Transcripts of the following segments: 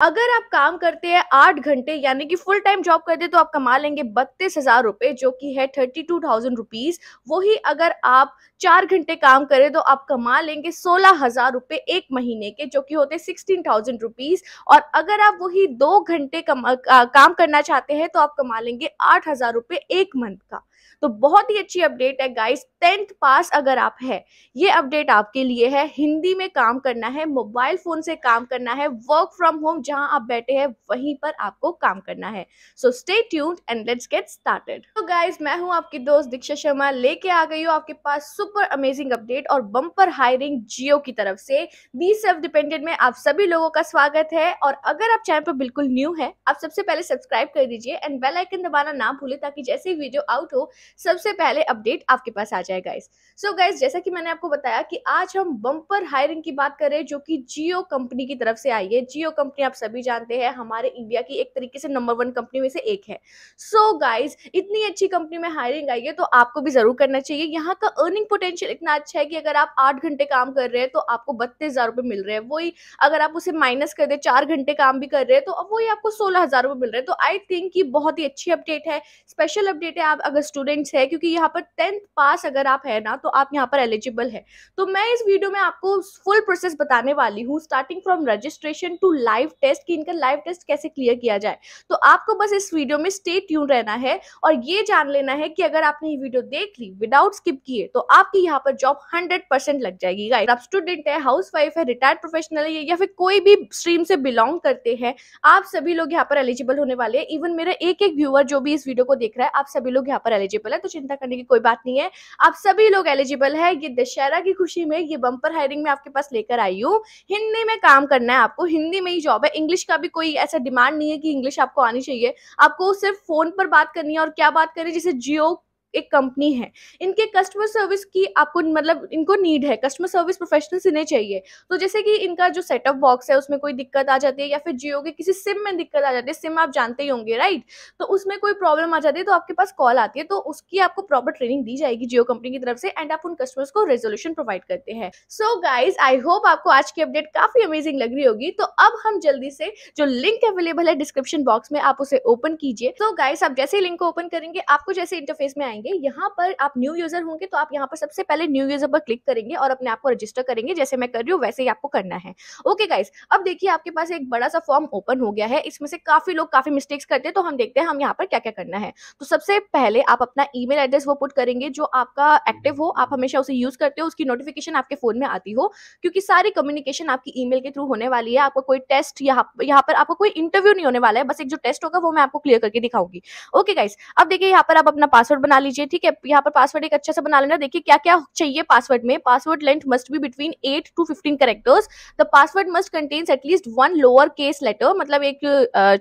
अगर आप काम करते हैं आठ घंटे यानी कि फुल टाइम जॉब करते हैं तो आप कमा लेंगे बत्तीस हजार रुपए जो कि है थर्टी टू थाउजेंड रुपीज़ वही अगर आप चार घंटे काम करें तो आप कमा लेंगे सोलह हजार रुपए एक महीने के जो कि होते हैं सिक्सटीन थाउजेंड रुपीज़ और अगर आप वही दो घंटे काम करना चाहते हैं तो आप कमा लेंगे आठ हजार रुपये एक मंथ का तो बहुत ही अच्छी अपडेट है गाइस टेंथ पास अगर आप है ये अपडेट आपके लिए है हिंदी में काम करना है मोबाइल फोन से काम करना है वर्क फ्रॉम होम जहां आप बैठे हैं वहीं पर आपको काम करना है so stay tuned and let's get started तो गाइस मैं हूं आपकी दोस्त दीक्षा शर्मा लेके आ गई हूँ आपके पास सुपर अमेजिंग अपडेट और बम्पर हायरिंग जियो की तरफ से बी सेल्फ डिपेंडेंट में आप सभी लोगों का स्वागत है और अगर आप चैनल पर बिल्कुल न्यू है आप सबसे पहले सब्सक्राइब कर दीजिए एंड बेल आइकन दबाना ना भूले ताकि जैसे ही वीडियो आउट हो सबसे पहले अपडेट आपके पास आ जाए गाइस सो गाइस जैसा कि मैंने आपको बताया कि आज हम बम्पर हायरिंग की बात करें जो कि जियो कंपनी की तरफ से आई है जियो कंपनी आप सभी जानते हैं हमारे इंडिया की एक तरीके से नंबर वन कंपनी में से एक है सो so गाइज इतनी अच्छी कंपनी में हायरिंग आई है तो आपको भी जरूर करना चाहिए यहाँ का अर्निंग पोटेंशियल इतना अच्छा है कि अगर आप आठ घंटे काम कर रहे हैं तो आपको बत्तीस हजार रुपये मिल रहे हैं वही अगर आप उसे माइनस कर दे चार घंटे काम भी कर रहे हैं तो वही आपको सोलह हजार रुपए मिल रहे हैं तो आई थिंक ये बहुत ही अच्छी अपडेट है स्पेशल अपडेट है आप अगर स्टूडेंट्स है क्योंकि यहाँ पर टेंथ पास अगर आप है ना तो आप यहाँ पर एलिजिबल है तो मैं इस वीडियो में आपको फुल प्रोसेस बताने वाली हूँ starting from registration to live test की इनका लाइव टेस्ट कैसे क्लियर किया जाए तो आपको बस इस वीडियो में स्टे ट्यून रहना है और ये जान लेना है कि अगर आपने ये वीडियो देख ली विदाउट स्किप किए तो आपकी यहाँ पर जॉब हंड्रेड लग जाएगी गाइड आप स्टूडेंट है हाउस वाइफ है रिटायर्ड प्रोफेशनल है या फिर कोई भी स्ट्रीम से बिलोंग करते हैं आप सभी लोग यहाँ पर एलिजिबल होने वाले हैं इवन मेरा एक एक व्यूअर जो भी इस वीडियो को देख रहा है आप सभी लोग यहाँ पर एलिजिबल एलिजिबल है तो चिंता करने की कोई बात नहीं है आप सभी लोग एलिजिबल है ये दशहरा की खुशी में ये बंपर हायरिंग में आपके पास लेकर आई हूँ हिंदी में काम करना है आपको हिंदी में ही जॉब है इंग्लिश का भी कोई ऐसा डिमांड नहीं है कि इंग्लिश आपको आनी चाहिए आपको सिर्फ फोन पर बात करनी है और क्या बात करें जैसे जियो एक कंपनी है इनके कस्टमर सर्विस की आपको मतलब इनको नीड है कस्टमर सर्विस प्रोफेशनल्स इन्हें चाहिए तो जैसे कि इनका जो सेटअप बॉक्स है उसमें कोई दिक्कत आ जाती है या फिर जियो के किसी सिम में दिक्कत आ जाती है सिम आप जानते ही होंगे राइट तो उसमें कोई प्रॉब्लम आ जाती है तो आपके पास कॉल आती है तो उसकी आपको प्रॉपर ट्रेनिंग दी जाएगी जियो कंपनी की तरफ से एंड आप उन कस्टमर्स को रेजोल्यूशन प्रोवाइड करते हैं सो गाइज आई होप आपको आज की अपडेट काफी अमेजिंग लग रही होगी तो अब हम जल्दी से जो लिंक अवेलेबल है डिस्क्रिप्शन बॉक्स में आप उसे ओपन कीजिए तो गाइज आप जैसे लिंक को ओपन करेंगे आपको जैसे इंटरफेस में आएंगे जाएंगे यहाँ पर आप न्यू यूजर होंगे तो आप यहाँ पर सबसे पहले न्यू यूजर पर क्लिक करेंगे और अपने आप को रजिस्टर करेंगे जैसे मैं कर रही हूँ वैसे ही आपको करना है ओके गाइस अब देखिए आपके पास एक बड़ा सा फॉर्म ओपन हो गया है इसमें से काफी लोग काफी मिस्टेक्स करते हैं तो हम देखते हैं हम यहाँ पर क्या क्या करना है तो सबसे पहले आप अपना ई एड्रेस वो पुट करेंगे जो आपका एक्टिव हो आप हमेशा उसे यूज करते हो उसकी नोटिफिकेशन आपके फोन में आती हो क्योंकि सारी कम्युनिकेशन आपकी ई के थ्रू होने वाली है आपको कोई टेस्ट यहाँ यहाँ पर आपको कोई इंटरव्यू नहीं होने वाला है बस एक जो टेस्ट होगा वो मैं आपको क्लियर करके दिखाऊंगी ओके गाइस अब देखिए यहाँ पर आप अपना पासवर्ड बना लीजिए ठीक है यहाँ पर पासवर्ड एक अच्छा सा बना लेना देखिए क्या क्या चाहिए पासवर्ड में password length must be between eight to fifteen characters the password must contains at least one lower case letter मतलब एक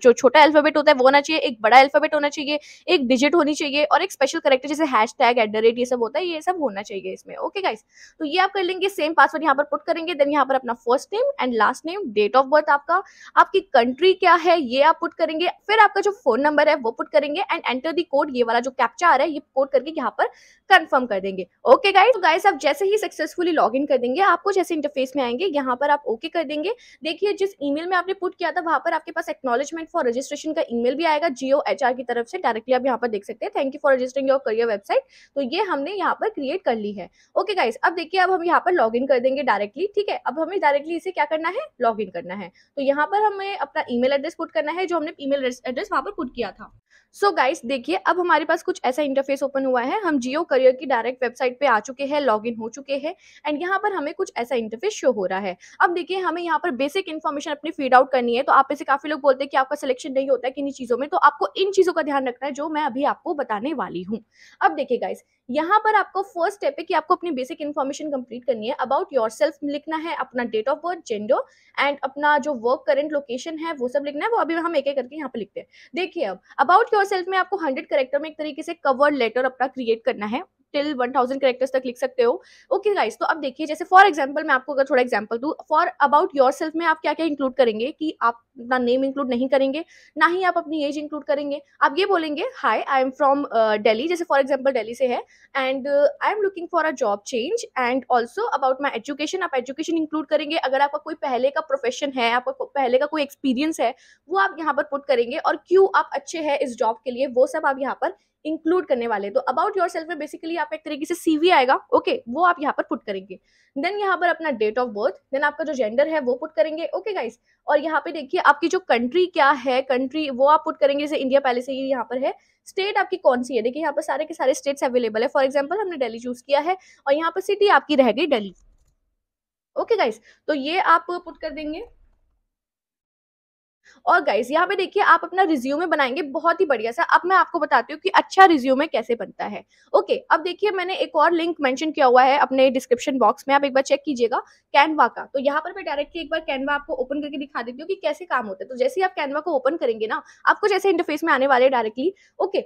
जो छोटा अल्फाबेट होता है वो होना चाहिए एक बड़ा अल्फाबेट होना चाहिए एक डिजिट होनी चाहिए और एक स्पेशल करेक्टर जैसे hashtag at the rate ये सब होता है ये सब होना चाहिए इसमें ओके गाइस तो ये आप कर लेंगे सेम पासवर्ड यहाँ पर पुट करेंगे देन यहाँ पर अपना first name and last name date of birth आपका आपकी कंट्री क्या है ये आप पुट करेंगे फिर आपका जो फोन नंबर है वो पुट करेंगे एंड एंटर दी कोड ये वाला जो कैप्चा आ रहा है ये एक्सपोर्ट करके यहाँ पर कंफर्म कर देंगे ओके गाइड तो गाइस आप जैसे ही सक्सेसफुली लॉग इन कर देंगे आपको जैसे इंटरफेस में आएंगे यहाँ पर आप ओके okay कर देंगे देखिए जिस ई में आपने पुट किया था वहां पर आपके पास एक्नॉलेजमेंट फॉर रजिस्ट्रेशन का ई भी आएगा जियो एच की तरफ से डायरेक्टली आप यहाँ पर देख सकते हैं thank you for registering your career website तो ये हमने यहाँ पर क्रिएट कर ली है ओके गाइस अब देखिए अब हम यहाँ पर लॉग कर देंगे डायरेक्टली ठीक है अब हमें डायरेक्टली इसे क्या करना है लॉग करना है तो यहाँ पर हमें अपना ईमेल एड्रेस पुट करना है जो हमने ईमेल एड्रेस वहां पर पुट किया था सो so गाइस देखिए अब हमारे पास कुछ ऐसा इंटरफेस ओपन हुआ है हम जियो करियर की डायरेक्ट वेबसाइट पे आ चुके हैं लॉग इन हो चुके हैं एंड यहाँ पर हमें कुछ ऐसा इंटरफेस शो हो रहा है अब देखिए हमें यहाँ पर बेसिक इन्फॉर्मेशन अपनी फीड आउट करनी है तो आप इसे काफी लोग बोलते हैं कि आपका सिलेक्शन नहीं होता है किन्हीं चीजों में तो आपको इन चीजों का ध्यान रखना है जो मैं अभी आपको बताने वाली हूँ अब देखिए गाइस यहाँ पर आपको फर्स्ट स्टेप है कि आपको अपनी बेसिक इन्फॉर्मेशन कंप्लीट करनी है अबाउट योर सेल्फ लिखना है अपना date of birth gender and अपना जो वर्क करेंट लोकेशन है वो सब लिखना है वो अभी हम एक एक करके यहाँ पे लिखते हैं देखिए अब अबाउट योर सेल्फ में आपको हंड्रेड करेक्टर में एक तरीके से कवर लेटर अपना क्रिएट करना है टिल वन थाउजेंड करेक्टर्स तक लिख सकते हो ओके गाइस तो अब देखिए जैसे फॉर एग्जाम्पल मैं आपको अगर थोड़ा एग्जाम्पल दूँ फॉर अबाउट योर सेल्फ में आप क्या क्या इंक्लूड करेंगे कि आप अपना नेम इंक्लूड नहीं करेंगे ना ही आप अपनी एज इंक्लूड करेंगे आप ये बोलेंगे hi I am from Delhi जैसे फॉर एग्जाम्पल डेली से है and I am looking for a job change and also about my education आप एजुकेशन इंक्लूड करेंगे अगर आपका कोई पहले का प्रोफेशन है आपका पहले का कोई एक्सपीरियंस है वो आप यहाँ पर पुट करेंगे और क्यों आप अच्छे हैं इस जॉब के लिए वो सब आप यहाँ पर इंक्लूड करने वाले तो अबाउट योर सेल्फ में बेसिकली आप एक तरीके से सीवी आएगा ओके okay, वो आप यहाँ पर पुट करेंगे देन यहाँ पर अपना डेट ऑफ बर्थ देन आपका जो जेंडर है वो पुट करेंगे ओके okay, गाइस और यहाँ पे देखिए आपकी जो कंट्री क्या है कंट्री वो आप पुट करेंगे जैसे इंडिया पहले से ही यहाँ पर है स्टेट आपकी कौन सी है देखिए यहाँ पर सारे के सारे स्टेट्स अवेलेबल है फॉर एग्जाम्पल हमने डेली चूज किया है और यहाँ पर सिटी आपकी रह गई डेली ओके okay गाइस तो ये आप पुट कर देंगे और गाइज यहाँ पे देखिए आप अपना रिज्यूमे बनाएंगे बहुत ही बढ़िया सा अब मैं आपको बताती हूँ कि अच्छा रिज्यूमे कैसे बनता है ओके अब देखिए मैंने एक और लिंक मैंशन किया हुआ है अपने डिस्क्रिप्शन बॉक्स में आप एक बार चेक कीजिएगा कैनवा का तो यहाँ पर मैं डायरेक्टली एक बार कैनवा आपको ओपन करके दिखा देती हूँ कि कैसे काम होता है तो जैसे ही आप कैनवा को ओपन करेंगे ना आपको जैसे इंटरफेस में आने वाले हैं directly okay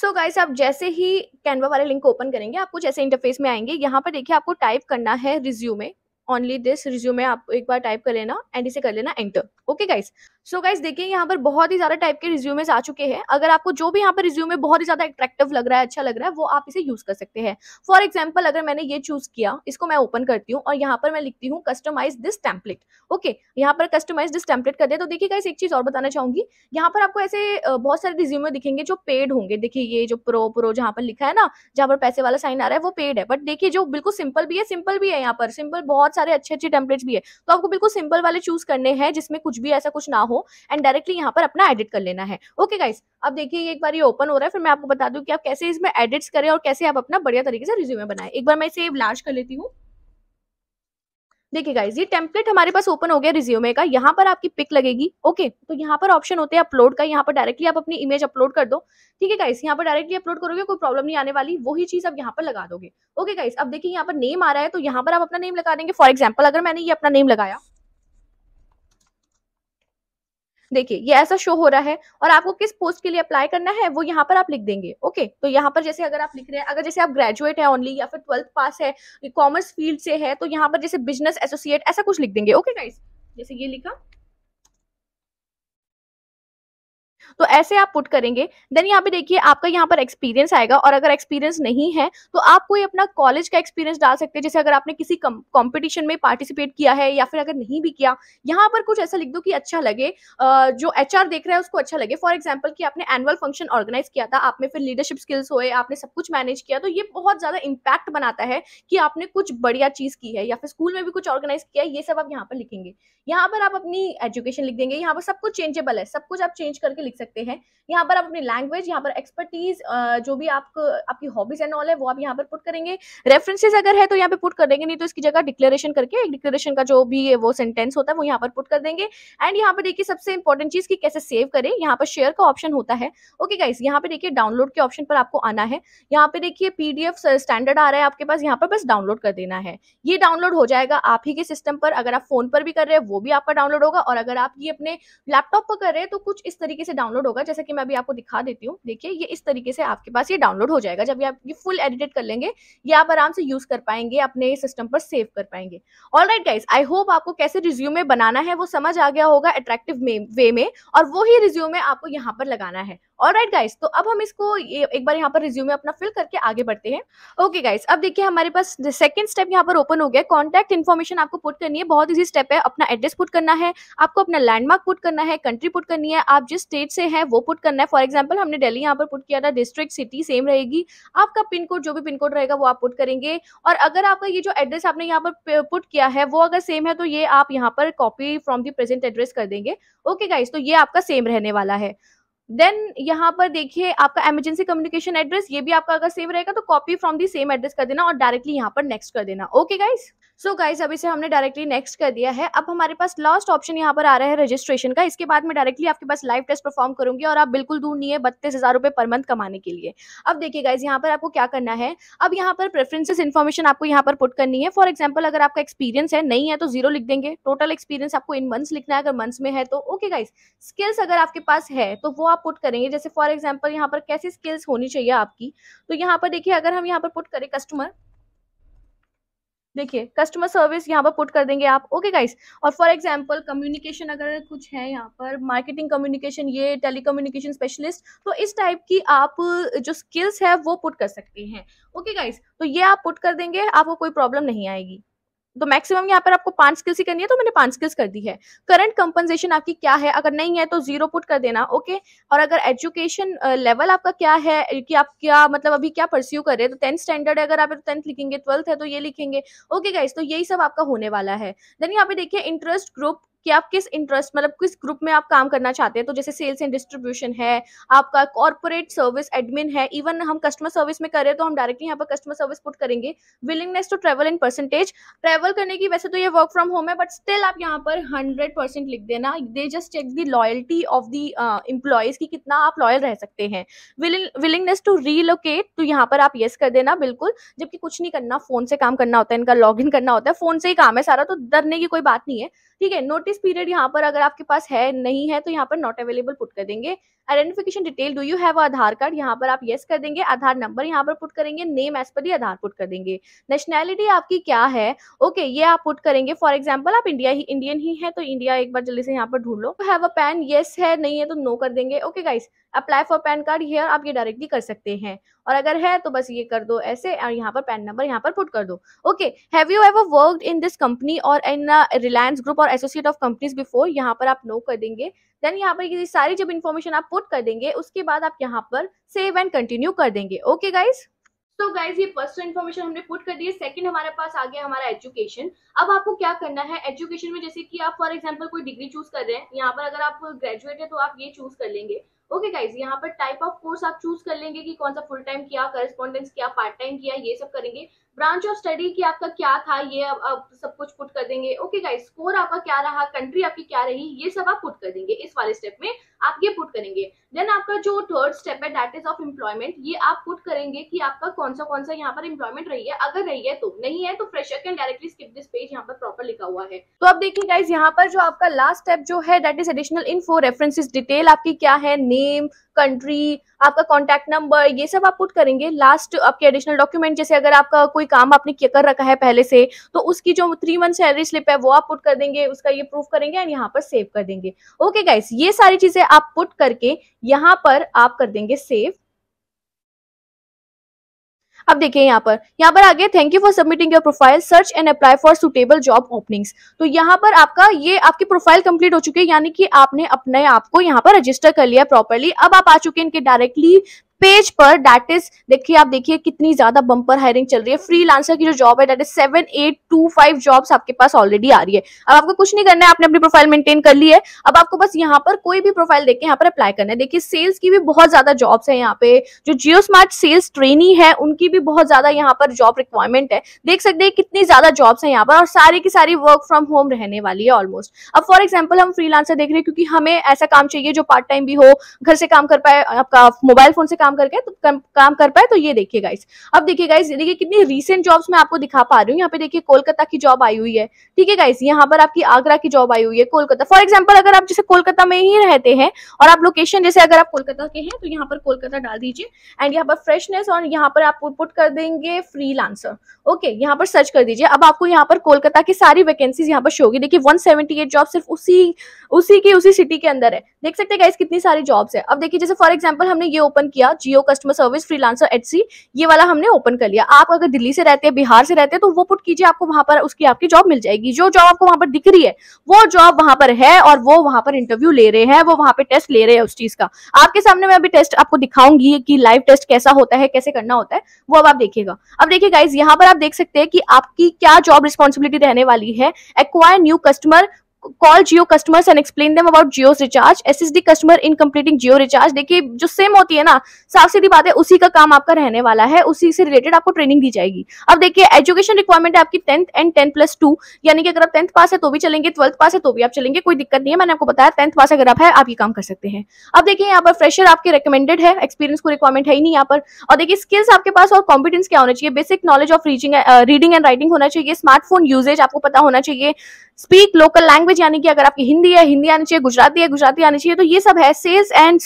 so so guys आप जैसे ही कैनवा वाले लिंक को ओपन करेंगे आपको जैसे इंटरफेस में आएंगे यहाँ पर देखिए आपको टाइप करना है रिज्यूमे ओनली दिस रिज्यूमे आप एक बार टाइप कर लेना एंड इसे कर लेना enter okay guys so guys देखिए यहाँ पर बहुत ही ज्यादा टाइप के रिज्यूमेस आ चुके हैं अगर आपको जो भी यहाँ पर रिज्यूमे बहुत ही ज्यादा अट्रैक्टिव लग रहा है अच्छा लग रहा है वो आप इसे यूज कर सकते हैं फॉर एग्जाम्पल अगर मैंने ये चूज किया इसको मैं ओपन करती हूँ और यहाँ पर मैं लिखती हूँ कस्टमाइज दिस टेम्पलेट ओके यहाँ पर कस्टमाइज दिस टेम्पलेट कर दे तो देखिए गाइस एक चीज और बताना चाहूंगी यहाँ पर आपको ऐसे बहुत सारे रिज्यूमे दिखेंगे जो पेड होंगे देखिए ये जो प्रो प्रो जहाँ पर लिखा है ना जहाँ पर पैसे वाला साइन आ रहा है वो पेड है बट देखिए जो बिल्कुल सिंपल भी है सिंपल भी है यहाँ पर सिंपल बहुत बहुत सारे अच्छे अच्छे टेम्पलेट्स भी है तो आपको बिल्कुल सिंपल वाले चूज करने हैं जिसमें कुछ भी ऐसा कुछ ना हो एंड डायरेक्टली यहाँ पर अपना एडिट कर लेना है ओके गाइस अब देखिए एक बार ये ओपन हो रहा है फिर मैं आपको बता दूँ कि आप कैसे इसमें एडिट्स करें और कैसे आप अपना बढ़िया तरीके से रिज्यूमे बनाए एक बार मैं इसे लार्ज कर लेती हूँ देखिए गाइज ये टेम्पलेट हमारे पास ओपन हो गया रिज्यूमे का यहाँ पर आपकी पिक लगेगी ओके तो यहाँ पर ऑप्शन होते हैं अपलोड का यहाँ पर डायरेक्टली आप अपनी इमेज अपलोड कर दो ठीक है गाइस यहाँ पर डायरेक्टली अपलोड करोगे कोई प्रॉब्लम नहीं आने वाली वही चीज आप यहाँ पर लगा दोगे ओके गाइस अब देखिए यहाँ पर नेम आ रहा है तो यहाँ पर आप अपना नेम लगा देंगे फॉर एग्जाम्पल अगर मैंने ये अपना नेम लगाया देखिए ये ऐसा शो हो रहा है और आपको किस पोस्ट के लिए अप्लाई करना है वो यहाँ पर आप लिख देंगे ओके तो यहाँ पर जैसे अगर आप लिख रहे हैं अगर जैसे आप ग्रेजुएट है ओनली या फिर ट्वेल्थ पास है कॉमर्स फील्ड से है तो यहाँ पर जैसे बिजनेस एसोसिएट ऐसा कुछ लिख देंगे ओके गाइस जैसे ये लिखा तो ऐसे आप पुट करेंगे देन यहाँ पे देखिए आपका यहाँ पर एक्सपीरियंस आएगा और अगर एक्सपीरियंस नहीं है तो आप कोई अपना कॉलेज का एक्सपीरियंस डाल सकते हैं जैसे अगर आपने किसी कॉम्पिटिशन में पार्टिसिपेट किया है या फिर अगर नहीं भी किया यहाँ पर कुछ ऐसा लिख दो कि अच्छा लगे जो एच देख रहा है उसको अच्छा लगे फॉर एग्जाम्पल कि आपने एनुअल फंक्शन ऑर्गेनाइज किया था आप में फिर लीडरशिप स्किल्स हुए आपने सब कुछ मैनेज किया तो ये बहुत ज्यादा इम्पैक्ट बनाता है कि आपने कुछ बढ़िया चीज की है या फिर स्कूल में भी कुछ ऑर्गेनाइज किया है ये सब आप यहाँ पर लिखेंगे यहाँ पर आप अपनी एजुकेशन लिख देंगे यहाँ पर सब कुछ चेंजेबल है सब कुछ आप चेंज करके लिख सकते सकते हैं यहाँ पर आप अपनी लैंग्वेज यहाँ पर एक्सपर्टीज जो भी आपको आपकी हॉबीज एंड ऑल है वो आप यहाँ पर पुट करेंगे रेफरेंसेज अगर है तो यहाँ पे पुट कर देंगे नहीं तो इसकी जगह डिक्लेरेशन करके एक डिक्लेरेशन का जो भी वो सेंटेंस होता है वो यहाँ पर पुट कर देंगे एंड यहाँ पर देखिए सबसे इंपॉर्टेंट चीज की कैसे सेव करें यहाँ पर शेयर का ऑप्शन होता है ओके गाइस यहाँ पे देखिए डाउनलोड के ऑप्शन पर आपको आना है यहाँ पे देखिए पीडीएफ स्टैंडर्ड आ रहा है आपके पास यहाँ पर बस डाउनलोड कर देना है ये डाउनलोड हो जाएगा आप ही के सिस्टम पर अगर आप फोन पर भी कर रहे हैं वो भी आपका डाउनलोड होगा और अगर आप ये अपने लैपटॉप पर कर रहे हैं तो कुछ इस तरीके से डाउनलोड डाउनलोड होगा जैसा कि मैं अभी आपको दिखा देती हूँ देखिए ये इस तरीके से आपके पास ये डाउनलोड हो जाएगा जब ये आप ये फुल एडिटेड कर लेंगे ये आप आराम से यूज कर पाएंगे अपने सिस्टम पर सेव कर पाएंगे all right guys I hope आपको कैसे रिज्यूमे बनाना है वो समझ आ गया होगा अट्रैक्टिव वे में और वो ही रिज्यूमे आपको यहाँ पर लगाना है और राइट गाइस तो अब हम इसको ये एक बार यहाँ पर रिज्यूमे अपना फिल करके आगे बढ़ते हैं ओके गाइस अब देखिए हमारे पास सेकंड स्टेप यहाँ पर ओपन हो गया कॉन्टैक्ट इन्फॉर्मेशन आपको पुट करनी है बहुत ईजी स्टेप है अपना एड्रेस पुट करना है आपको अपना लैंडमार्क पुट करना है कंट्री पुट करनी है आप जिस स्टेट से है वो पुट करना है फॉर एग्जाम्पल हमने डेली यहाँ पर पुट किया था डिस्ट्रिक्ट सिटी सेम रहेगी आपका पिन कोड जो भी पिन कोड रहेगा वो आप पुट करेंगे और अगर आपका ये जो एड्रेस आपने यहाँ पर पुट किया है वो अगर सेम है तो ये आप यहाँ पर copy from the present address कर देंगे ओके गाइज तो ये आपका सेम रहने वाला है देन यहाँ पर देखिए आपका एमरजेंसी कम्युनिकेशन एड्रेस ये भी आपका अगर सेव रहेगा तो copy from the same address कर देना और डायरेक्टली यहाँ पर नेक्स्ट कर देना okay guys so so guys अभी से हमने डायरेक्टली नेक्स्ट कर दिया है अब हमारे पास लास्ट ऑप्शन यहाँ पर आ रहा है रजिस्ट्रेशन का इसके बाद मैं डायरेक्टली आपके पास लाइव टेस्ट परफॉर्म करूंगी और आप बिल्कुल दूर नहीं है बत्तीस हज़ार रुपये पर मंथ कमाने के लिए अब देखिए गाइज यहाँ पर आपको क्या करना है अब यहाँ पर प्रेफरेंसेस इन्फॉर्मेशन आपको यहाँ पर पुट करनी है फॉर एग्जाम्पल अगर आपका एक्सपीरियंस है नहीं है तो जीरो लिख देंगे टोटल एक्सपीरियंस आपको इन मंथ्स लिखना है अगर मंथ्स में है तो ओके गाइज स्किल्स अगर आपके पास है तो वो आप पुट करेंगे जैसे फॉर एग्जाम्पल यहाँ पर कैसी स्किल्स होनी चाहिए आपकी तो यहाँ पर देखिए अगर हम यहाँ पर पुट करें कस्टमर देखिए कस्टमर सर्विस यहाँ पर पुट कर देंगे आप ओके गाइस और फॉर एग्जांपल कम्युनिकेशन अगर कुछ है यहाँ पर मार्केटिंग कम्युनिकेशन ये टेलीकम्युनिकेशन स्पेशलिस्ट तो इस टाइप की आप जो स्किल्स है वो पुट कर सकते हैं ओके गाइस तो ये आप पुट कर देंगे आपको कोई प्रॉब्लम नहीं आएगी तो मैक्सिमम यहाँ पर आपको पांच स्किल्स ही करनी है तो मैंने पांच स्किल्स कर दी है करंट कंपनसेशन आपकी क्या है अगर नहीं है तो जीरो पुट कर देना ओके और अगर एजुकेशन लेवल आपका क्या है कि आप क्या मतलब अभी क्या परस्यू कर रहे हैं तो टेंथ स्टैंडर्ड है अगर आप टेंथ लिखेंगे ट्वेल्थ है तो ये लिखेंगे ओके गाइस तो यही सब आपका होने वाला है देन यहाँ पे देखिए इंटरेस्ट ग्रुप कि आप किस इंटरेस्ट मतलब किस ग्रुप में आप काम करना चाहते हैं तो जैसे सेल्स एंड डिस्ट्रीब्यूशन है आपका कॉर्पोरेट सर्विस एडमिन है इवन हम कस्टमर सर्विस में करें तो हम डायरेक्टली यहाँ पर कस्टमर सर्विस पुट करेंगे willingness to travel in percentage travel करने की वैसे तो ये वर्क फ्रॉम होम है बट स्टिल आप यहाँ पर हंड्रेड परसेंट लिख देना दे just check the loyalty of the employees की कितना आप लॉयल रह सकते हैं विलिंगनेस टू रीलोकेट तो यहाँ पर आप येस कर देना बिल्कुल जबकि कुछ नहीं करना फोन से काम करना होता है इनका लॉग करना होता है फोन से ही काम है सारा तो डरने की कोई बात नहीं है ठीक है नोटिस नोटिस पीरियड यहाँ पर अगर आपके पास है नहीं है तो यहाँ पर नॉट अवेलेबल पुट कर देंगे identification detail do you have Aadhaar card यहाँ पर आप येस कर देंगे आधार नंबर यहाँ पर पुट करेंगे नेम एज पर ही आधार पुट कर देंगे नेशनैलिटी आपकी क्या है ओके okay, ये आप पुट करेंगे फॉर एग्जाम्पल आप इंडिया ही इंडियन ही है तो इंडिया एक बार जल्दी से यहाँ पर ढूंढ लो हैव अ पैन येस है नहीं है तो नो no कर देंगे okay okay, guys apply for PAN card here आप ये डायरेक्टली कर सकते हैं और अगर है तो बस ये कर दो ऐसे और यहाँ पर पैन नंबर यहाँ पर पुट कर दो okay have you ever work in this company और इन रिलायंस ग्रुप और एसोसिएट ऑफ कंपनीज बिफोर यहाँ पर आप नो कर देंगे देन यहाँ पर ये सारी जब इन्फॉर्मेशन आप पुट कर देंगे उसके बाद आप यहाँ पर सेव एंड कंटिन्यू कर देंगे ओके गाइज तो गाइज ये फर्स्ट इन्फॉर्मेशन हमने पुट कर दी है सेकंड हमारे पास आ गया हमारा एजुकेशन अब आपको क्या करना है एजुकेशन में जैसे कि आप फॉर एग्जांपल कोई डिग्री चूज कर रहे हैं यहाँ पर अगर आप ग्रेजुएट है तो आप ये चूज कर लेंगे ओके गाइज यहाँ पर टाइप ऑफ कोर्स आप चूज कर लेंगे कि कौन सा फुल टाइम किया करस्पॉन्डेंस किया पार्ट टाइम किया ये सब करेंगे ब्रांच ऑफ स्टडी की आपका क्या था ये अब अब सब कुछ पुट कर देंगे ओके गाइस स्कोर आपका क्या रहा कंट्री आपकी क्या रही ये सब आप पुट कर देंगे इस वाले स्टेप में आप ये पुट करेंगे देन आपका जो थर्ड स्टेप है दैट इज ऑफ एम्प्लॉयमेंट ये आप पुट करेंगे कि आपका कौन सा कौन सा यहाँ पर एम्प्लॉयमेंट रही है अगर रही है तो नहीं है तो fresher can directly skip this page यहाँ पर प्रॉपर लिखा हुआ है तो अब देखिए गाइज यहाँ पर जो आपका लास्ट स्टेप जो है that is additional info references detail आपकी क्या है नेम कंट्री आपका कॉन्टेक्ट नंबर ये सब आप पुट करेंगे लास्ट आपके एडिशनल डॉक्यूमेंट जैसे अगर आपका कोई कोई काम आपने कर रखा है पहले से तो उसकी जो थ्री मंथ सैलरी स्लिप है वो आप पुट कर देंगे उसका ये प्रूफ करेंगे एंड यहाँ पर सेव कर देंगे ओके गाइस ये सारी चीजें आप पुट करके यहाँ पर आप कर देंगे सेव अब देखिए यहाँ पर यहाँ पर आगे thank you for submitting your profile search and apply for suitable job openings तो यहाँ पर आपका ये आपकी प्रोफाइल कंप्लीट हो चुकी है यानी कि आपने अपने आप को यहाँ पर रजिस्टर कर लिया प्रॉपरली अब आप आ चुके हैं इनके डायरेक्टली पेज पर डेट इज देखिए आप देखिए कितनी ज्यादा बंपर हायरिंग चल रही है फ्रीलांसर की जो जॉब है that is seven eight two five jobs आपके पास ऑलरेडी आ रही है अब आपको कुछ नहीं करना है आपने अपनी प्रोफाइल मेंटेन कर ली है अब आपको बस यहाँ पर कोई भी प्रोफाइल देखे यहाँ पर अप्लाई करना है देखिए सेल्स की भी बहुत ज्यादा जॉब्स है यहाँ पे जो जियो स्मार्ट सेल्स ट्रेनिंग है उनकी भी बहुत ज्यादा यहाँ पर जॉब रिक्वायरमेंट है देख सकते हैं कितनी ज्यादा जॉब्स है यहाँ पर और सारी की सारी वर्क फ्रॉम होम रहने वाली है ऑलमोस्ट अब फॉर एग्जाम्पल हम फ्रीलांसर देख रहे हैं क्योंकि हमें ऐसा काम चाहिए जो पार्ट टाइम भी हो घर से काम कर पाए आपका मोबाइल फोन से काम काम करके तो काम कर पाए तो ये देखिए गाइस अब देखिए गाइस देखिए कितनी रिसेंट जॉब्स मैं आपको दिखा पा रही हूँ यहाँ पे देखिए कोलकाता की जॉब आई हुई है ठीक है गाइस यहाँ पर आपकी आगरा की जॉब आई हुई है कोलकाता फॉर एग्जाम्पल अगर आप जैसे कोलकाता में ही रहते हैं और आप लोकेशन जैसे अगर आप कोलकाता के हैं तो यहाँ पर कोलकाता डाल दीजिए एंड यहाँ पर फ्रेशनेस और यहाँ पर आप पुट कर देंगे फ्री ओके यहाँ पर सर्च कर दीजिए अब आपको यहाँ पर कोलकाता की सारी वैकेंसीज यहाँ पर शो होगी देखिए 178 जॉब सिर्फ उसी उसी की उसी सिटी के अंदर है देख सकते हैं गाइस कितनी सारी जॉब्स है अब देखिए जैसे फॉर एग्जांपल हमने ये ओपन किया Jio customer service freelancer at ये वाला हमने ओपन कर लिया आप अगर दिल्ली से रहते हैं बिहार से रहते हैं तो वो पुट कीजिए आपको वहां पर उसकी आपकी जॉब मिल जाएगी जो जॉब आपको वहां पर दिख रही है वो जॉब वहां पर है और वो वहां पर इंटरव्यू ले रहे हैं वो वहां पर टेस्ट ले रहे हैं उस चीज का आपके सामने मैं अभी टेस्ट आपको दिखाऊंगी कि लाइव टेस्ट कैसा होता है कैसे करना होता है वो अब आप देखिएगा अब देखिए गाइज यहाँ पर आप देख सकते हैं कि आपकी क्या जॉब रिस्पॉन्सिबिलिटी रहने वाली है acquire new customer call Jio customers and explain them about Jio recharge assist the customer in completing Jio recharge देखिए जो सेम होती है ना साफ सीधी बात है उसी का काम आपका रहने वाला है उसी से रिलेटेड आपको ट्रेनिंग दी जाएगी अब देखिए एजुकेशन रिक्वायरमेंट है आपकी tenth and ten plus two यानी कि अगर आप टेंथ पास है तो भी चलेंगे ट्वेल्थ पास है तो भी आप चलेंगे कोई दिक्कत नहीं है मैंने आपको बताया टेंथ पास अगर आप है आप ये काम कर सकते हैं अब देखिए यहाँ पर फ्रेशर आपके रिकमेंडेड है एक्सपीरियंस को रिक्वायरमेंट है ही नहीं यहाँ पर और देखिए स्किल्स आपके पास और कॉम्पिटेंस क्या होना चाहिए basic knowledge of reading and writing होना चाहिए स्मार्टफोन यूजेज आपको पता होना चाहिए स्पीक लोकल लैंग्वेज लैंग्वेज यानी कि अगर आपकी हिंदी है हिंदी आनी चाहिए गुजराती है गुजराती आनी चाहिए तो ये सब है sales and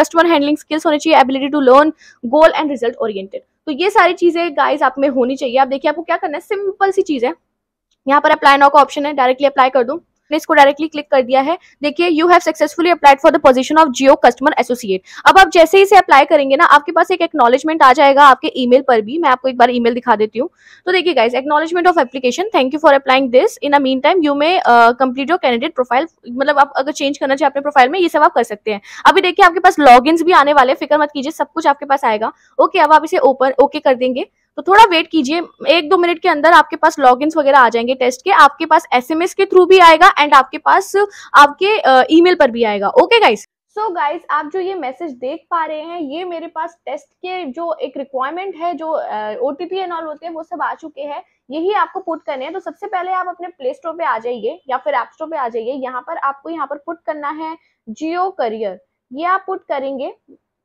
customer handling skills होनी चाहिए ability to learn goal and result oriented तो ये सारी चीजें गाइज आप में होनी चाहिए आप देखिए आपको क्या करना है सिंपल सी चीज है यहाँ पर अप्लाई नाउ का ऑप्शन है डायरेक्टली अप्लाई कर दूँ ने इसको डायरेक्टली क्लिक कर दिया है देखिए you have successfully applied for the position of Jio customer associate अब आप जैसे ही इसे अप्लाई करेंगे ना आपके पास एक एक्नॉलेजमेंट आ जाएगा आपके ईमेल पर भी मैं आपको एक बार ईमेल दिखा देती हूँ तो देखिए guys acknowledgement of application thank you for applying this in a mean time you may complete your candidate profile मतलब आप अगर चेंज करना चाहिए अपने प्रोफाइल में ये सब आप कर सकते हैं अभी देखिए आपके पास लॉग भी आने वाले फिक्र मत कीजिए सब कुछ आपके पास आएगा ओके okay, अब आप इसे ओपन ओके okay कर देंगे तो थोड़ा वेट कीजिए एक दो मिनट के अंदर आपके पास लॉग वगैरह आ जाएंगे टेस्ट के आपके पास एसएमएस के थ्रू भी आएगा एंड आपके पास आपके ईमेल पर भी आएगा okay guys so so guys आप जो ये मैसेज देख पा रहे हैं ये मेरे पास टेस्ट के जो एक रिक्वायरमेंट है जो O T P and all होते हैं वो सब आ चुके हैं यही आपको पुट करने हैं तो सबसे पहले आप अपने प्ले स्टोर पे आ जाइए या फिर एप स्टोर पे आ जाइए यहाँ पर आपको यहाँ पर पुट करना है जियो करियर ये आप पुट करेंगे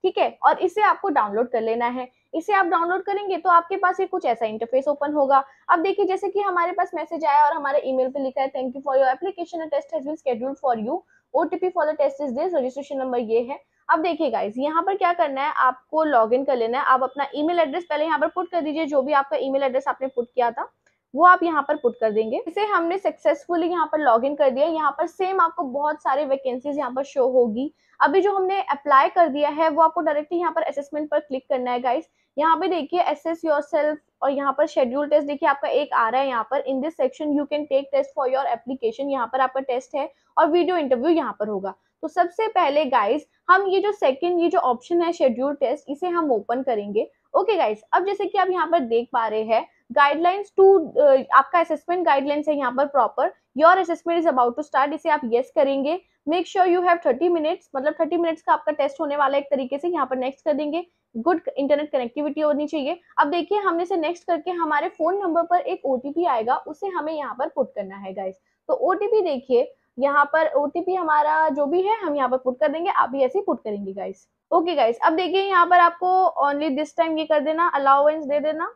ठीक है और इसे आपको डाउनलोड कर लेना है इसे आप डाउनलोड करेंगे तो आपके पास ये कुछ ऐसा इंटरफेस ओपन होगा अब देखिए जैसे कि हमारे पास मैसेज आया और हमारे ईमेल पे लिखा है thank you for your application test has been scheduled for you OTP for the test is this registration number ये है अब देखिए गाइस यहाँ पर क्या करना है आपको लॉग इन कर लेना है आप अपना ईमेल एड्रेस पहले यहाँ पर पुट कर दीजिए जो भी आपका ईमेल एड्रेस आपने पुट किया था वो आप यहाँ पर पुट कर देंगे इसे हमने सक्सेसफुली यहाँ पर लॉग इन कर दिया यहाँ पर सेम आपको बहुत सारे वैकेंसीज यहाँ पर शो होगी अभी जो हमने अप्लाई कर दिया है वो आपको डायरेक्टली यहाँ पर असेसमेंट पर क्लिक करना है गाइस यहाँ पे देखिए एसेस योरसेल्फ और यहाँ पर शेड्यूल टेस्ट देखिए आपका एक आ रहा है यहाँ पर in this section you can take test for your application यहाँ पर आपका टेस्ट है और वीडियो इंटरव्यू यहाँ पर होगा तो सबसे पहले गाइज हम ये जो सेकंड ये जो ऑप्शन है शेड्यूल टेस्ट इसे हम ओपन करेंगे ओके okay गाइज अब जैसे कि आप यहाँ पर देख पा रहे हैं गाइडलाइंस टू uh, आपका असेसमेंट गाइडलाइंस है यहाँ पर proper your assessment is about to start इसे आप येस yes करेंगे make sure you have thirty minutes मतलब थर्टी मिनट्स का आपका टेस्ट होने वाला है एक तरीके से यहाँ पर नेक्स्ट कर देंगे गुड इंटरनेट कनेक्टिविटी होनी चाहिए अब देखिए हमने से नेक्स्ट करके हमारे फोन नंबर पर एक ओटीपी आएगा उसे हमें यहाँ पर पुट करना है गाइस तो ओटीपी देखिए यहाँ पर ओटीपी हमारा जो भी है हम यहाँ पर पुट कर देंगे आप भी ऐसे ही पुट करेंगे गाइस ओके गाइस अब देखिए यहाँ पर आपको ओनली दिस टाइम ये कर देना अलाउवेंस दे देना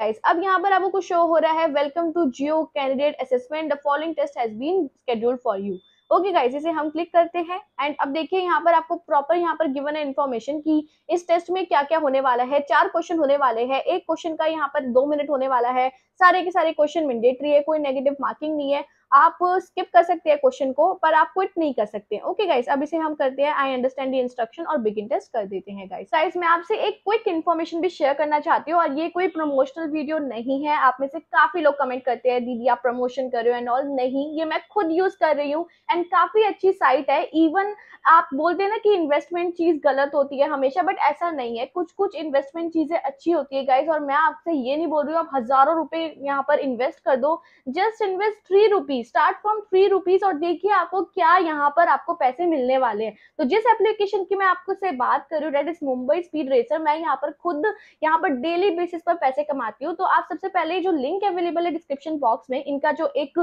गाइस अब यहाँ पर आपको कुछ शो हो रहा है welcome to Jio candidate assessment the following test has been scheduled for you okay guys इसे हम क्लिक करते हैं एंड अब देखिए यहाँ पर आपको प्रॉपर यहाँ पर गिवन है इन्फॉर्मेशन कि इस टेस्ट में क्या क्या होने वाला है चार क्वेश्चन होने वाले हैं एक क्वेश्चन का यहाँ पर दो मिनट होने वाला है सारे के सारे क्वेश्चन मैंडेटरी है कोई नेगेटिव मार्किंग नहीं है आप स्किप कर सकते हैं क्वेश्चन को पर आप क्विट नहीं कर सकते ओके गाइस अब इसे हम करते हैं आई अंडरस्टैंड दी इंस्ट्रक्शन और बिगिन टेस्ट कर देते हैं गाइस गाइस मैं आपसे एक क्विक इन्फॉर्मेशन भी शेयर करना चाहती हूँ और ये कोई प्रमोशनल वीडियो नहीं है आप में से काफी लोग कमेंट करते हैं दीदी आप प्रमोशन कर रहे हो एंड ऑल नहीं ये मैं खुद यूज कर रही हूँ एंड काफी अच्छी साइट है इवन आप बोलते हैं ना कि इन्वेस्टमेंट चीज गलत होती है हमेशा बट ऐसा नहीं है कुछ कुछ इन्वेस्टमेंट चीजें अच्छी होती है गाइज और मैं आपसे ये नहीं बोल रही हूँ आप हजारों रुपए यहाँ पर इन्वेस्ट कर दो just invest three rupees rupees start from three rupees और देखिए आपको क्या यहाँ पर आपको पैसे मिलने वाले हैं तो जिस एप्लीकेशन की मैं आपको से बात करूँ that is Mumbai speed racer मैं यहाँ पर खुद यहाँ पर डेली बेसिस पर पैसे कमाती हूँ तो आप सबसे पहले जो लिंक अवेलेबल है डिस्क्रिप्शन बॉक्स में इनका जो एक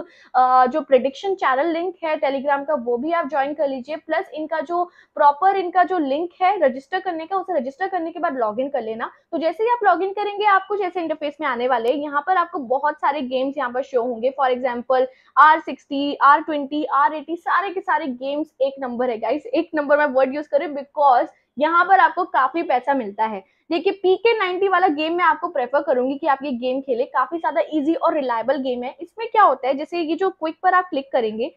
जो प्रडिक्शन चैनल लिंक है टेलीग्राम का वो भी आप ज्वाइन कर लीजिए प्लस इनका जो प्रॉपर इनका जो लिंक है रजिस्टर करने का उसे रजिस्टर करने के बाद लॉग इन कर लेना तो जैसे ही आप लॉग इन करेंगे आप कुछ ऐसे इंटरफेस में आने वाले यहाँ पर आपको बहुत सारे गेम्स यहाँ पर शो होंगे for example or sixty or twenty or eighty सारे के सारे गेम्स एक नंबर है गाइस एक नंबर में वर्ड यूज करें बिकॉज यहाँ पर आपको काफी पैसा मिलता है देखिए पी के नाइनटी वाला गेम मैं आपको प्रेफर करूंगी कि आप ये गेम खेले काफी ज्यादा इजी और रिलायबल गेम है इसमें क्या होता है जैसे ये जो क्विक पर आप क्लिक करेंगे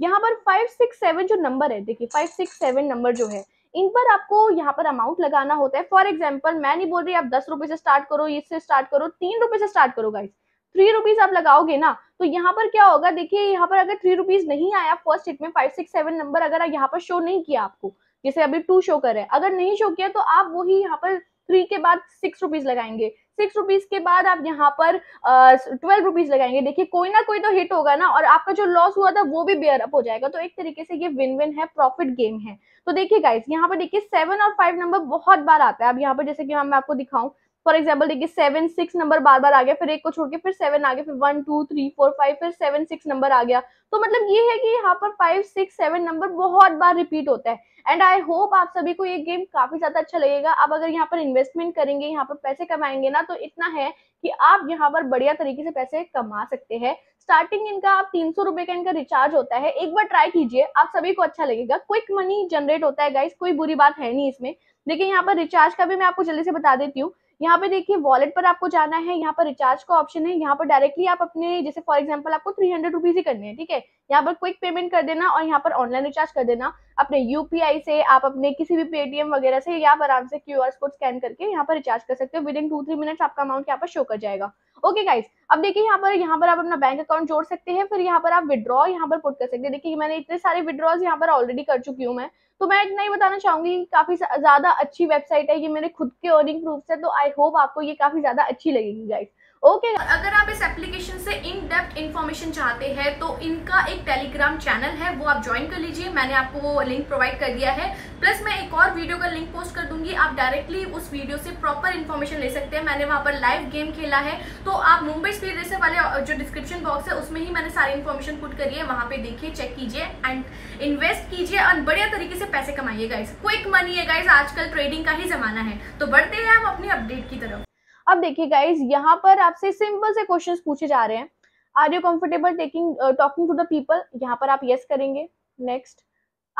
यहाँ पर फाइव सिक्स सेवन जो नंबर है देखिए फाइव सिक्स सेवन नंबर जो है इन पर आपको यहाँ पर अमाउंट लगाना होता है फॉर एग्जाम्पल मैं नहीं बोल रही आप दस रुपए से स्टार्ट करो इससे स्टार्ट करो तीन रुपए से स्टार्ट करो गाइस थ्री रुपीज आप लगाओगे ना तो यहाँ पर क्या होगा देखिए यहाँ पर अगर थ्री रुपीज नहीं आया फर्स्ट हिट में फाइव सिक्स सेवन नंबर अगर यहाँ पर शो नहीं किया आपको जैसे अभी टू शो कर रहे हैं अगर नहीं शो किया तो आप वही यहाँ पर थ्री के बाद सिक्स रुपीज लगाएंगे सिक्स रुपीज के बाद आप यहाँ पर ट्वेल्व रुपीज लगाएंगे देखिए कोई ना कोई तो हिट होगा ना और आपका जो लॉस हुआ था वो भी बेयर अप हो जाएगा तो एक तरीके से ये विन विन है प्रॉफिट गेम है तो देखिए गाइस यहाँ पर देखिए सेवन और फाइव नंबर बहुत बार आता है अब यहाँ पर जैसे कि मैं आपको दिखाऊं फॉर एग्जाम्पल देखिए सेवन सिक्स नंबर बार बार आ गया फिर एक को छोड़ के फिर सेवन आ गया फिर one two three four five फिर सेवन सिक्स नंबर आ गया तो मतलब ये है कि यहाँ पर फाइव सिक्स सेवन नंबर बहुत बार रिपीट होता है एंड आई होप आप सभी को ये गेम काफी ज्यादा अच्छा लगेगा आप अगर यहाँ पर इन्वेस्टमेंट करेंगे यहाँ पर पैसे कमाएंगे ना तो इतना है कि आप यहाँ पर बढ़िया तरीके से पैसे कमा सकते हैं स्टार्टिंग इनका आप तीन सौ रुपए का इनका रिचार्ज होता है एक बार ट्राई कीजिए आप सभी को अच्छा लगेगा क्विक मनी जनरेट होता है गाइस कोई बुरी बात है नहीं इसमें देखिए यहाँ पर रिचार्ज का भी मैं आपको जल्दी से बता देती हूँ यहाँ पे देखिए वॉलेट पर आपको जाना है यहाँ पर रिचार्ज का ऑप्शन है यहाँ पर डायरेक्टली आप अपने जैसे फॉर एग्जाम्पल आपको थ्री हंड्रेड रुपीज ही करनी है ठीक है यहाँ पर क्विक पेमेंट कर देना और यहाँ पर ऑनलाइन रिचार्ज कर देना अपने यूपीआई से आप अपने किसी भी पेटीएम वगैरह से या आप आराम से क्यू आर कोड स्कैन करके यहाँ पर रिचार्ज कर सकते हो within two three minutes आपका अमाउंट यहाँ पर शो कर जाएगा ओके गाइस अब देखिए यहाँ पर यहाँ पर आप अपना बैंक अकाउंट जोड़ सकते हैं फिर यहाँ पर आप विद्रॉ यहाँ पर पुट कर सकते हैं देखिए मैंने इतने सारे विद्रॉज यहाँ पर ऑलरेडी कर चुकी हूँ मैं तो मैं इतना ही बताना चाहूंगी कि काफी ज्यादा अच्छी वेबसाइट है ये मेरे खुद के अर्निंग प्रूफ है तो आई होप आपको ये काफी ज्यादा अच्छी लगेगी गाइड ओके okay. अगर आप इस एप्लीकेशन से इन डेप्थ इन्फॉर्मेशन चाहते हैं तो इनका एक टेलीग्राम चैनल है वो आप ज्वाइन कर लीजिए मैंने आपको वो लिंक प्रोवाइड कर दिया है प्लस मैं एक और वीडियो का लिंक पोस्ट कर दूंगी आप डायरेक्टली उस वीडियो से प्रॉपर इन्फॉर्मेशन ले सकते हैं मैंने वहाँ पर लाइव गेम खेला है तो आप मुंबई स्पीड रेसर वाले जो डिस्क्रिप्शन बॉक्स है उसमें ही मैंने सारी इन्फॉर्मेशन पुट करी है वहाँ पे देखिए चेक कीजिए एंड इन्वेस्ट कीजिए और बढ़िया तरीके से पैसे कमाइए गाइज क्विक मनी है गाइज आजकल ट्रेडिंग का ही जमाना है तो बढ़ते हैं हम अपनी अपडेट की तरफ अब देखिए गाइज यहाँ पर आपसे सिंपल से क्वेश्चन पूछे जा रहे हैं are you comfortable taking talking to the people यहाँ पर आप येस yes करेंगे next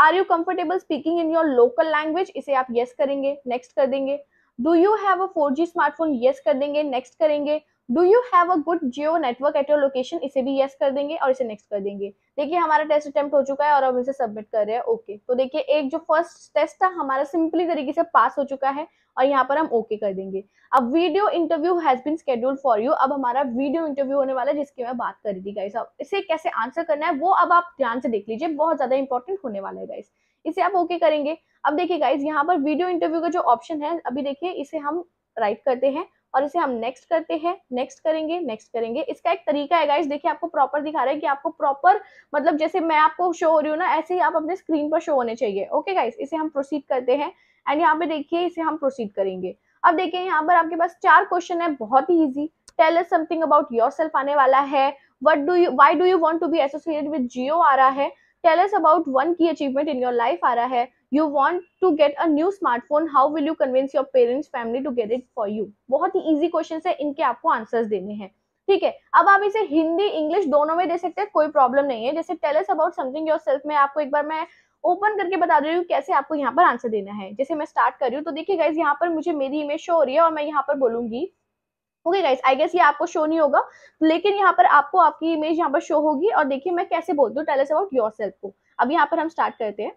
are you comfortable speaking in your local language इसे आप येस yes करेंगे नेक्स्ट कर देंगे do you have a four G smartphone yes कर देंगे नेक्स्ट करेंगे do you have a good Jio network at your location इसे भी येस yes कर देंगे और इसे नेक्स्ट कर देंगे देखिए हमारा टेस्ट अटेम्प्ट हो चुका है और अब इसे सबमिट कर रहे हैं ओके okay. तो देखिए एक जो फर्स्ट टेस्ट था हमारा सिंपली तरीके से पास हो चुका है और यहाँ पर हम ओके कर देंगे अब video interview has been schedule for you अब हमारा वीडियो इंटरव्यू होने वाला है जिसकी मैं बात कर रही थी गाइस अब इसे कैसे आंसर करना है वो अब आप ध्यान से देख लीजिए बहुत ज्यादा इंपॉर्टेंट होने वाला है गाइस इसे आप ओके करेंगे अब देखिए गाइज यहाँ पर वीडियो इंटरव्यू का जो ऑप्शन है अभी देखिए इसे हम राइट करते हैं और इसे हम नेक्स्ट करते हैं नेक्स्ट करेंगे नेक्स्ट करेंगे इसका एक तरीका है गाइस देखिए आपको प्रॉपर दिखा रहा है कि आपको प्रॉपर मतलब जैसे मैं आपको शो हो रही हूँ ना ऐसे ही आप अपने स्क्रीन पर शो होने चाहिए ओके गाइस इसे हम प्रोसीड करते हैं एंड यहाँ पे देखिए इसे हम प्रोसीड करेंगे अब देखिए यहाँ पर आपके पास चार क्वेश्चन है बहुत ही easy tell us something about yourself आने वाला है what do you why do you want to be associated with Jio आ रहा है tell us about one key achievement in your life आ रहा है you want to get a new smartphone how will you convince your parents family to get it for you बहुत ही easy question है इनके आपको आंसर्स देने हैं ठीक है अब आप इसे हिंदी इंग्लिश दोनों में दे सकते हैं कोई प्रॉब्लम नहीं है जैसे tell us about something yourself में आपको एक बार मैं ओपन करके बता दे रही हूँ कैसे आपको यहाँ पर आंसर देना है जैसे मैं स्टार्ट कर रही हूँ तो देखिए गाइज यहाँ पर मुझे मेरी इमेज शो हो रही है और मैं यहाँ पर बोलूंगी ओके गाइज आई गेस ये आपको शो नहीं होगा लेकिन यहाँ पर आपको आपकी इमेज यहाँ पर शो होगी और देखिए मैं कैसे बोलती हूँ टेल अबाउट योर को अब यहाँ पर हम स्टार्ट करते हैं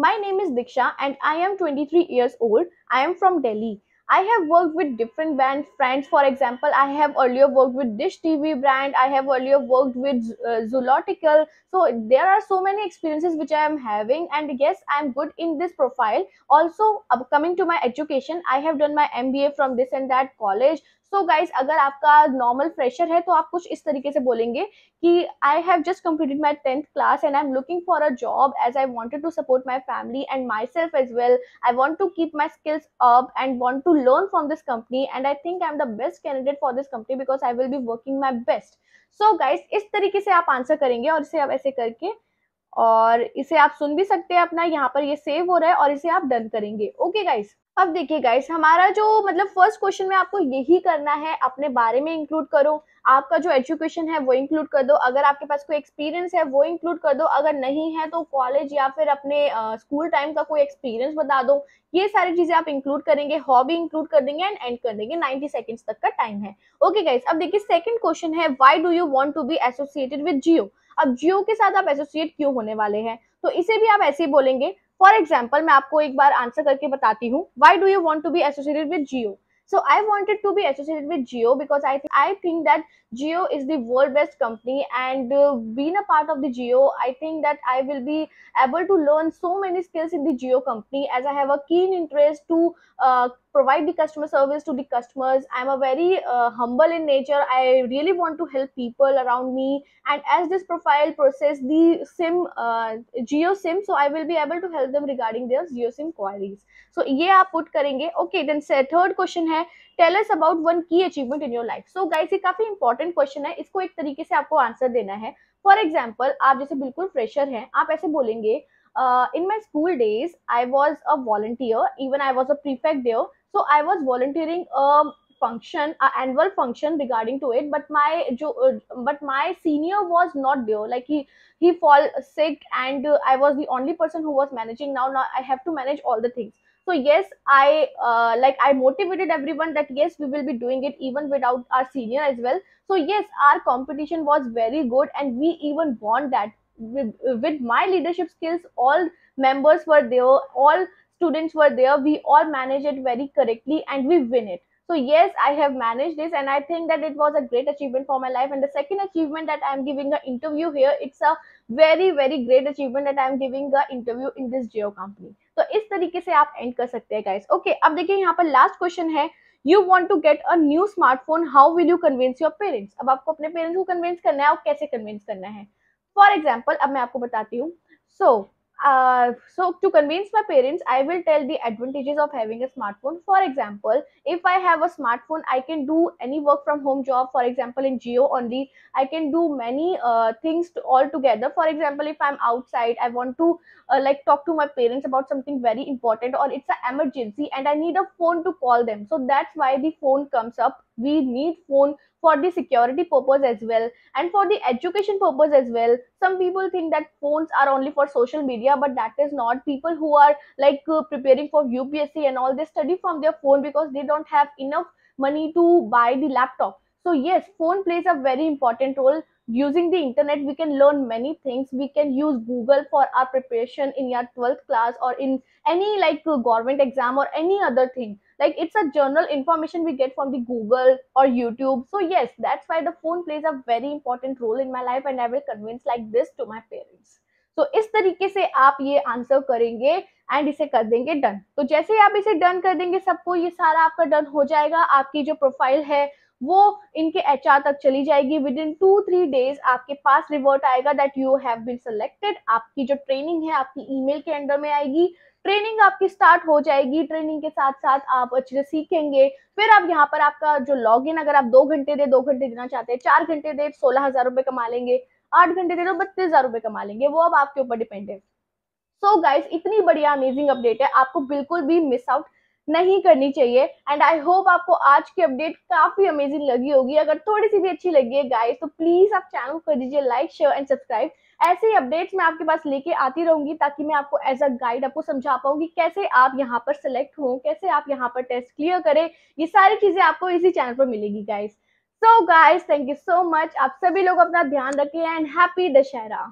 my name is Diksha and I am twenty three years old I am from Delhi I have worked with different brand brands. For example, I have earlier worked with Dish TV brand. I have earlier worked with uh, So there are so many experiences which I am having, and yes, I am good in this profile. Also, coming to my education, I have done my MBA from this and that college. So guys अगर आपका normal fresher है तो आप कुछ इस तरीके से बोलेंगे कि I have just completed my tenth class and I am looking for a job as I wanted to support my family and myself as well I want to keep my skills up and want to learn from this company and I think I am the best candidate for this company because I will be working my best so guys इस तरीके से आप answer करेंगे और इसे आप ऐसे करके और इसे आप सुन भी सकते हैं अपना यहाँ पर ये सेव हो रहा है और इसे आप डन करेंगे ओके गाइज अब देखिए गाइस हमारा जो मतलब फर्स्ट क्वेश्चन में आपको यही करना है अपने बारे में इंक्लूड करो आपका जो एजुकेशन है वो इंक्लूड कर दो अगर आपके पास कोई एक्सपीरियंस है वो इंक्लूड कर दो अगर नहीं है तो कॉलेज या फिर अपने स्कूल uh, टाइम का कोई एक्सपीरियंस बता दो ये सारी चीजें आप इंक्लूड करेंगे हॉबी इंक्लूड कर देंगे एंड एंड कर देंगे नाइनटी सेकेंड्स तक का टाइम है ओके गाइस अब देखिए सेकंड क्वेश्चन है why do you want to be associated with Jio अब जियो के साथ आप एसोसिएट क्यों होने वाले हैं तो इसे भी आप ऐसे ही बोलेंगे फॉर एग्जाम्पल मैं आपको एक बार आंसर करके बताती हूँ why do you want to be associated with Jio So I wanted to be associated with Geo because I think I think that Geo is the world best company, and uh, being a part of the Geo, I think that I will be able to learn so many skills in the Geo company as I have a keen interest to uh, provide the customer service to the customers i am a very uh, humble in nature i really want to help people around me and as this profile process the sim uh, geo sim so i will be able to help them regarding their geo sim queries so ye aap put karenge okay then say third question hai tell us about one key achievement in your life so guys ye काफी important question है इसको एक तरीके से आपको answer देना है for example आप जैसे बिल्कुल फ्रेशर हैं आप ऐसे बोलेंगे uh, in my school days i was a volunteer even i was a prefect there so i was volunteering a function a annual function regarding to it but my uh, but my senior was not there like he he fall sick and uh, i was the only person who was managing now now i have to manage all the things so yes i uh, like i motivated everyone that yes we will be doing it even without our senior as well so yes our competition was very good and we even won that with, with my leadership skills all members were there all students were there we all managed it very correctly and we win it so yes i have managed this and i think that it was a great achievement for my life and the second achievement that i am giving the interview here it's a very very great achievement that i am giving the interview in this geo company so is tarike se aap end kar sakte hai guys okay ab dekhiye yahan par last question hai you want to get a new smartphone how will you convince your parents ab aapko apne parents ko convince karna hai aur kaise convince karna hai for example ab main aapko batati hu so, uh, so to convince my parents i will tell the advantages of having a smartphone for example if i have a smartphone i can do any work from home job for example in geo only i can do many uh, things to, all together for example if i'm outside i want to uh, like talk to my parents about something very important or it's an emergency and i need a phone to call them so that's why the phone comes up we need phone for the security purpose as well and for the education purpose as well some people think that phones are only for social media but that is not people who are like uh, preparing for upsc and all they study from their phone because they don't have enough money to buy the laptop so yes phone plays a very important role using the internet we can learn many things we can use google for our preparation in your 12th class or in any like uh, government exam or any other thing like it's a general information we get from the google or youtube so yes that's why the phone plays a very important role in my life and i will convince like this to my parents तो इस तरीके से आप ये answer करेंगे and इसे कर देंगे डन तो जैसे ही आप इसे डन कर देंगे सबको ये सारा आपका डन हो जाएगा आपकी जो प्रोफाइल है वो इनके एच तक चली जाएगी within two three days आपके पास रिवर्ट आएगा that you have been selected आपकी जो ट्रेनिंग है आपकी ईमेल के अंडर में आएगी ट्रेनिंग आपकी स्टार्ट हो जाएगी ट्रेनिंग के साथ साथ आप अच्छे से सीखेंगे फिर आप यहाँ पर आपका जो लॉग इन अगर आप दो घंटे दे दो घंटे देना चाहते हैं चार घंटे दे सोलह हजार रुपये कमा लेंगे आठ घंटे दे दो बत्तीस हजार रुपये कमा लेंगे वो अब आपके ऊपर डिपेंड है सो so गाइज इतनी बढ़िया अमेजिंग अपडेट है आपको बिल्कुल भी मिस आउट नहीं करनी चाहिए एंड आई होप आपको आज की अपडेट काफी अमेजिंग लगी होगी अगर थोड़ी सी भी अच्छी लगी है गाइस तो प्लीज आप चैनल कर दीजिए लाइक शेयर एंड सब्सक्राइब ऐसे ही अपडेट्स मैं आपके पास लेके आती रहूंगी ताकि मैं आपको एज अ गाइड आपको समझा पाऊंगी कैसे आप यहाँ पर सिलेक्ट हो कैसे आप यहाँ पर टेस्ट क्लियर करें ये सारी चीजें आपको इसी चैनल पर मिलेगी guys so guys thank you so much आप सभी लोग अपना ध्यान रखें एंड हैप्पी दशहरा